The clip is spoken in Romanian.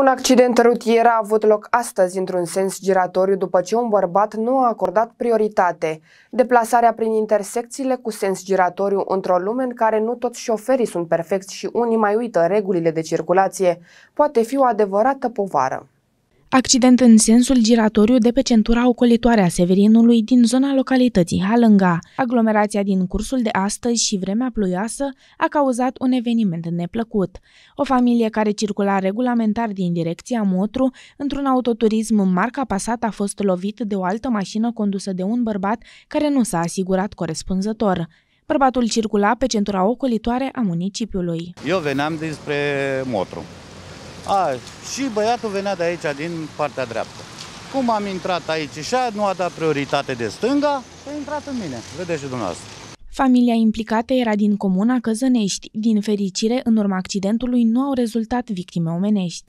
Un accident rutier a avut loc astăzi într-un sens giratoriu după ce un bărbat nu a acordat prioritate. Deplasarea prin intersecțiile cu sens giratoriu într-o lume în care nu toți șoferii sunt perfecți și unii mai uită regulile de circulație poate fi o adevărată povară. Accident în sensul giratoriu de pe centura ocolitoare a Severinului din zona localității Halânga. Aglomerația din cursul de astăzi și vremea ploioasă a cauzat un eveniment neplăcut. O familie care circula regulamentar din direcția Motru, într-un autoturism marca Passat a fost lovit de o altă mașină condusă de un bărbat care nu s-a asigurat corespunzător. Bărbatul circula pe centura ocolitoare a municipiului. Eu veneam despre Motru a, și băiatul venea de aici, din partea dreaptă. Cum am intrat aici și nu a dat prioritate de stânga, a intrat în mine. Vedeți și dumneavoastră. Familia implicată era din comuna Căzănești. Din fericire, în urma accidentului nu au rezultat victime omenești.